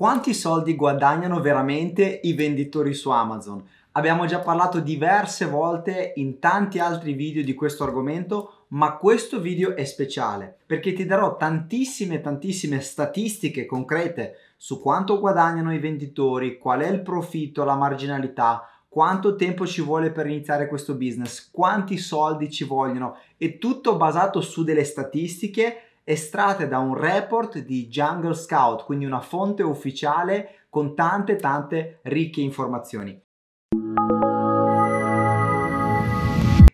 Quanti soldi guadagnano veramente i venditori su Amazon? Abbiamo già parlato diverse volte in tanti altri video di questo argomento, ma questo video è speciale perché ti darò tantissime tantissime statistiche concrete su quanto guadagnano i venditori, qual è il profitto, la marginalità, quanto tempo ci vuole per iniziare questo business, quanti soldi ci vogliono, è tutto basato su delle statistiche estratte da un report di Jungle Scout, quindi una fonte ufficiale con tante tante ricche informazioni.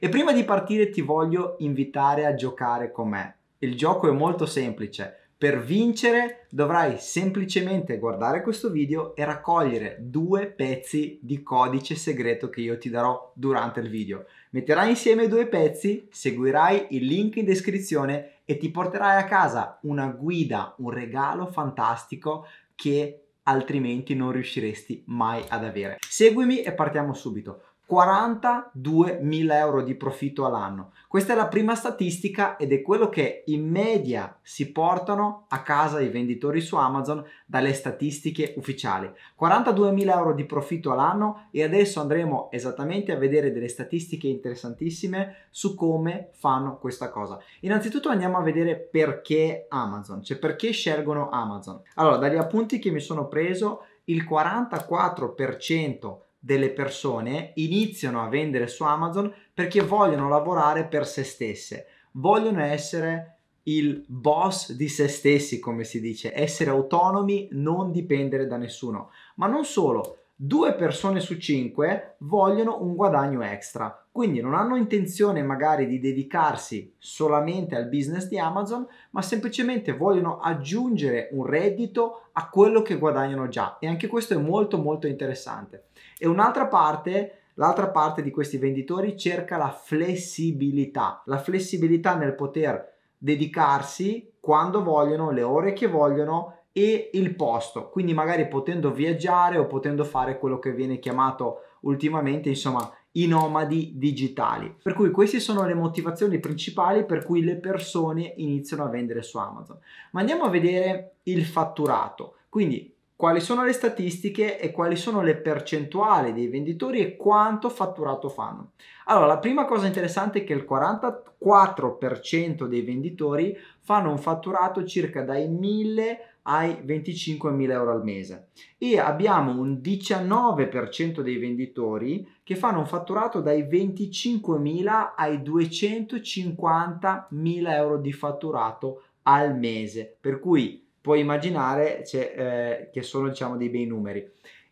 E prima di partire ti voglio invitare a giocare con me. Il gioco è molto semplice per vincere dovrai semplicemente guardare questo video e raccogliere due pezzi di codice segreto che io ti darò durante il video. Metterai insieme i due pezzi, seguirai il link in descrizione e ti porterai a casa una guida, un regalo fantastico che altrimenti non riusciresti mai ad avere. Seguimi e partiamo subito. 42.000 euro di profitto all'anno. Questa è la prima statistica ed è quello che in media si portano a casa i venditori su Amazon dalle statistiche ufficiali. 42.000 euro di profitto all'anno e adesso andremo esattamente a vedere delle statistiche interessantissime su come fanno questa cosa. Innanzitutto andiamo a vedere perché Amazon, cioè perché scelgono Amazon. Allora, dagli appunti che mi sono preso, il 44% delle persone iniziano a vendere su Amazon perché vogliono lavorare per se stesse, vogliono essere il boss di se stessi, come si dice, essere autonomi, non dipendere da nessuno. Ma non solo, due persone su cinque vogliono un guadagno extra, quindi non hanno intenzione magari di dedicarsi solamente al business di Amazon, ma semplicemente vogliono aggiungere un reddito a quello che guadagnano già e anche questo è molto molto interessante. E un'altra parte L'altra parte di questi venditori cerca la flessibilità, la flessibilità nel poter dedicarsi quando vogliono, le ore che vogliono e il posto, quindi magari potendo viaggiare o potendo fare quello che viene chiamato ultimamente, insomma, i nomadi digitali. Per cui queste sono le motivazioni principali per cui le persone iniziano a vendere su Amazon. Ma andiamo a vedere il fatturato. Quindi quali sono le statistiche e quali sono le percentuali dei venditori e quanto fatturato fanno. Allora, la prima cosa interessante è che il 44% dei venditori fanno un fatturato circa dai 1000 ai 25.000 euro al mese e abbiamo un 19% dei venditori che fanno un fatturato dai 25.000 ai 250.000 euro di fatturato al mese, per cui puoi immaginare eh, che sono diciamo, dei bei numeri.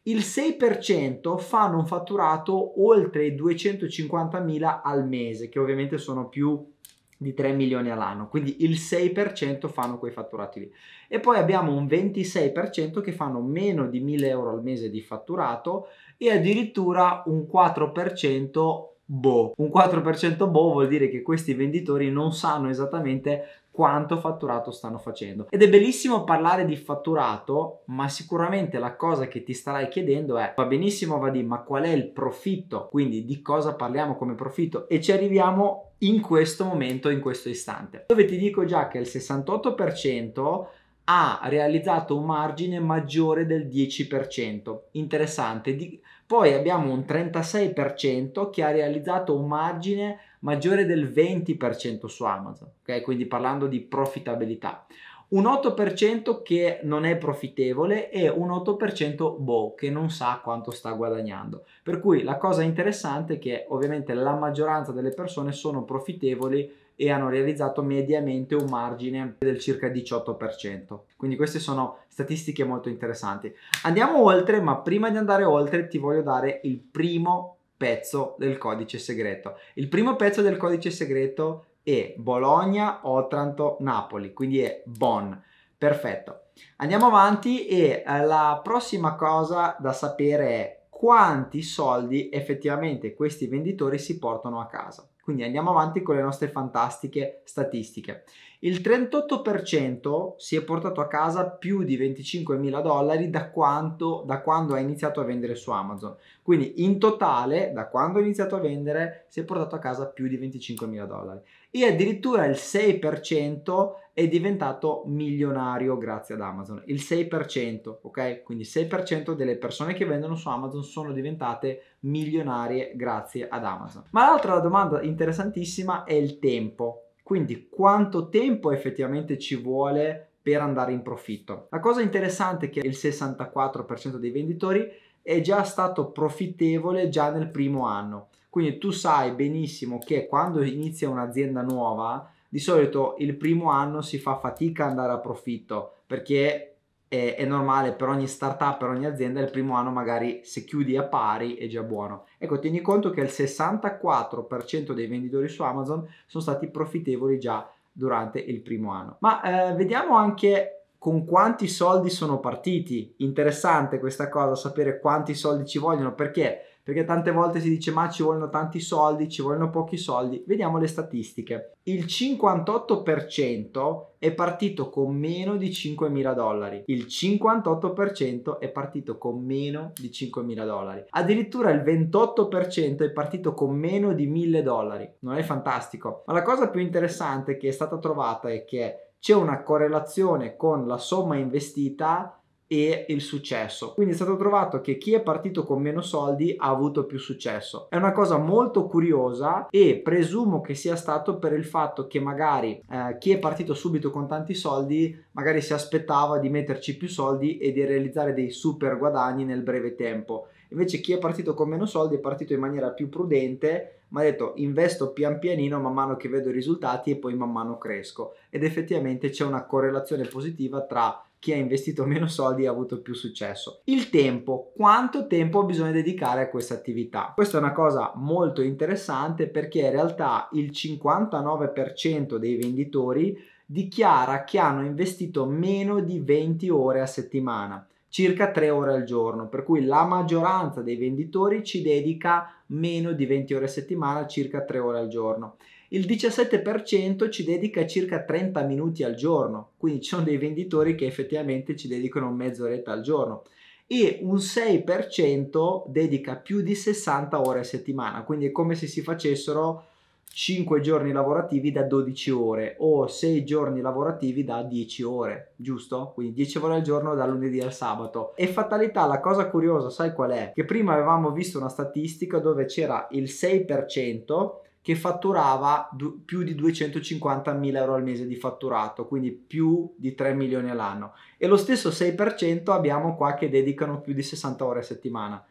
Il 6% fanno un fatturato oltre i 250.000 al mese, che ovviamente sono più di 3 milioni all'anno, quindi il 6% fanno quei fatturati lì. E poi abbiamo un 26% che fanno meno di 1000 euro al mese di fatturato e addirittura un 4% boh. Un 4% boh vuol dire che questi venditori non sanno esattamente quanto fatturato stanno facendo. Ed è bellissimo parlare di fatturato, ma sicuramente la cosa che ti starai chiedendo è va benissimo Vadim, ma qual è il profitto? Quindi di cosa parliamo come profitto? E ci arriviamo in questo momento, in questo istante, dove ti dico già che il 68% ha realizzato un margine maggiore del 10%. Interessante. Di poi abbiamo un 36% che ha realizzato un margine maggiore del 20% su Amazon, ok? Quindi parlando di profittabilità un 8% che non è profittevole e un 8% boh, che non sa quanto sta guadagnando. Per cui la cosa interessante è che ovviamente la maggioranza delle persone sono profittevoli e hanno realizzato mediamente un margine del circa 18%. Quindi queste sono statistiche molto interessanti. Andiamo oltre, ma prima di andare oltre ti voglio dare il primo pezzo del codice segreto. Il primo pezzo del codice segreto e Bologna, Otranto, Napoli, quindi è Bonn. Perfetto. Andiamo avanti e eh, la prossima cosa da sapere è quanti soldi effettivamente questi venditori si portano a casa. Quindi andiamo avanti con le nostre fantastiche statistiche. Il 38% si è portato a casa più di 25.000 dollari da, quanto, da quando ha iniziato a vendere su Amazon. Quindi in totale, da quando ha iniziato a vendere, si è portato a casa più di 25.000 dollari. E addirittura il 6% è diventato milionario grazie ad Amazon, il 6%, ok? Quindi 6% delle persone che vendono su Amazon sono diventate milionarie grazie ad Amazon. Ma l'altra domanda interessantissima è il tempo. Quindi quanto tempo effettivamente ci vuole per andare in profitto? La cosa interessante è che il 64% dei venditori è già stato profittevole già nel primo anno. Quindi tu sai benissimo che quando inizia un'azienda nuova di solito il primo anno si fa fatica ad andare a profitto perché è, è, normale per ogni startup, per ogni azienda, il primo anno magari se chiudi a pari è già buono. Ecco, tieni conto che il 64% dei venditori su Amazon sono stati profittevoli già durante il primo anno. Ma eh, vediamo anche con quanti soldi sono partiti. Interessante questa cosa, sapere quanti soldi ci vogliono perché perché tante volte si dice ma ci vogliono tanti soldi, ci vogliono pochi soldi. Vediamo le statistiche. Il 58% è partito con meno di 5.000 dollari. Il 58% è partito con meno di 5.000 dollari. Addirittura il 28% è partito con meno di 1.000 dollari. Non è fantastico? Ma la cosa più interessante che è stata trovata è che c'è una correlazione con la somma investita e il successo. Quindi è stato trovato che chi è partito con meno soldi ha avuto più successo. È una cosa molto curiosa e presumo che sia stato per il fatto che magari eh, chi è partito subito con tanti soldi magari si aspettava di metterci più soldi e di realizzare dei super guadagni nel breve tempo. Invece chi è partito con meno soldi è partito in maniera più prudente, ma ha detto investo pian pianino man mano che vedo i risultati e poi man mano cresco. Ed effettivamente c'è una correlazione positiva tra chi ha investito meno soldi ha avuto più successo. Il tempo, quanto tempo bisogna dedicare a questa attività? Questa è una cosa molto interessante perché in realtà il 59% dei venditori dichiara che hanno investito meno di 20 ore a settimana circa 3 ore al giorno, per cui la maggioranza dei venditori ci dedica meno di 20 ore a settimana, circa 3 ore al giorno il 17% ci dedica circa 30 minuti al giorno, quindi ci sono dei venditori che effettivamente ci dedicano mezz'oretta al giorno e un 6% dedica più di 60 ore a settimana, quindi è come se si facessero 5 giorni lavorativi da 12 ore o 6 giorni lavorativi da 10 ore, giusto? Quindi 10 ore al giorno dal lunedì al sabato. E fatalità, la cosa curiosa, sai qual è? Che prima avevamo visto una statistica dove c'era il 6% che fatturava du- più di 250.000 euro al mese di fatturato, quindi più di 3 milioni all'anno. E lo stesso 6% abbiamo qua che dedicano più di 60 ore a settimana.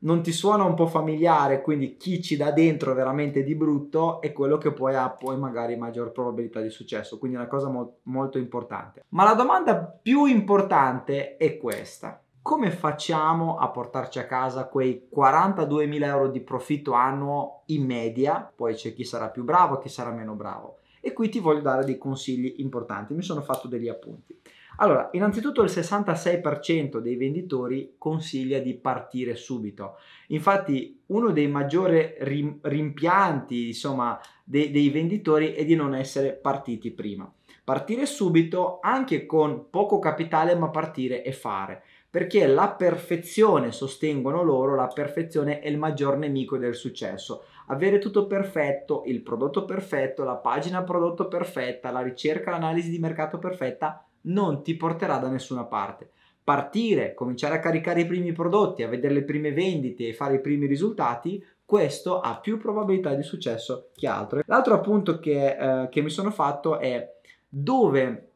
Non ti suona un po' familiare, quindi chi ci dà dentro veramente di brutto è quello che poi ha poi magari maggior probabilità di successo, quindi è una cosa mo- molto importante. Ma la domanda più importante è questa come facciamo a portarci a casa quei 42.000 euro di profitto annuo in media? Poi c'è chi sarà più bravo, chi sarà meno bravo. E qui ti voglio dare dei consigli importanti, mi sono fatto degli appunti. Allora, innanzitutto il 66% dei venditori consiglia di partire subito. Infatti, uno dei maggiori rimpianti, insomma, dei, dei venditori è di non essere partiti prima partire subito anche con poco capitale ma partire e fare perché la perfezione, sostengono loro, la perfezione è il maggior nemico del successo. Avere tutto perfetto, il prodotto perfetto, la pagina prodotto perfetta, la ricerca, l'analisi di mercato perfetta, non ti porterà da nessuna parte. Partire, cominciare a caricare i primi prodotti, a vedere le prime vendite e fare i primi risultati, questo ha più probabilità di successo che altro. L'altro appunto che, eh, che mi sono fatto è dove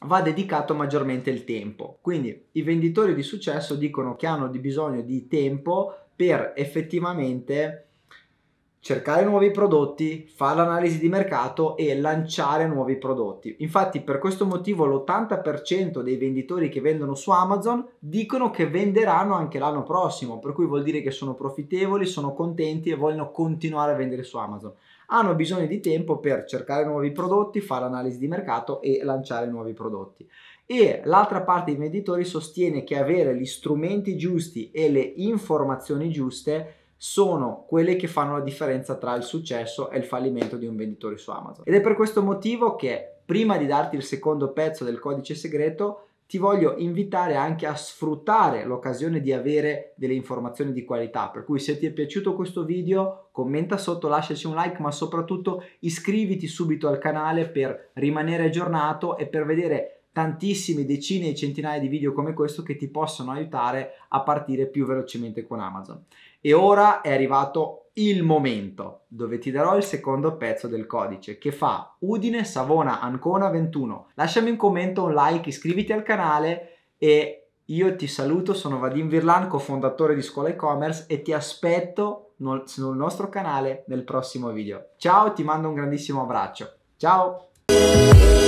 va dedicato maggiormente il tempo. Quindi i venditori di successo dicono che hanno bisogno di tempo per effettivamente cercare nuovi prodotti, fare l'analisi di mercato e lanciare nuovi prodotti. Infatti per questo motivo l'80% dei venditori che vendono su Amazon dicono che venderanno anche l'anno prossimo, per cui vuol dire che sono profittevoli, sono contenti e vogliono continuare a vendere su Amazon hanno bisogno di tempo per cercare nuovi prodotti, fare analisi di mercato e lanciare nuovi prodotti. E l'altra parte dei venditori sostiene che avere gli strumenti giusti e le informazioni giuste sono quelle che fanno la differenza tra il successo e il fallimento di un venditore su Amazon. Ed è per questo motivo che prima di darti il secondo pezzo del codice segreto ti voglio invitare anche a sfruttare l'occasione di avere delle informazioni di qualità. Per cui se ti è piaciuto questo video, commenta sotto, lasciaci un like, ma soprattutto iscriviti subito al canale per rimanere aggiornato e per vedere tantissime decine e centinaia di video come questo che ti possono aiutare a partire più velocemente con Amazon. E ora è arrivato il momento dove ti darò il secondo pezzo del codice che fa Udine Savona Ancona 21. Lasciami un commento, un like, iscriviti al canale e io ti saluto, sono Vadim Virlan, cofondatore di Scuola e-commerce e ti aspetto sul nostro canale nel prossimo video. Ciao, ti mando un grandissimo abbraccio. Ciao!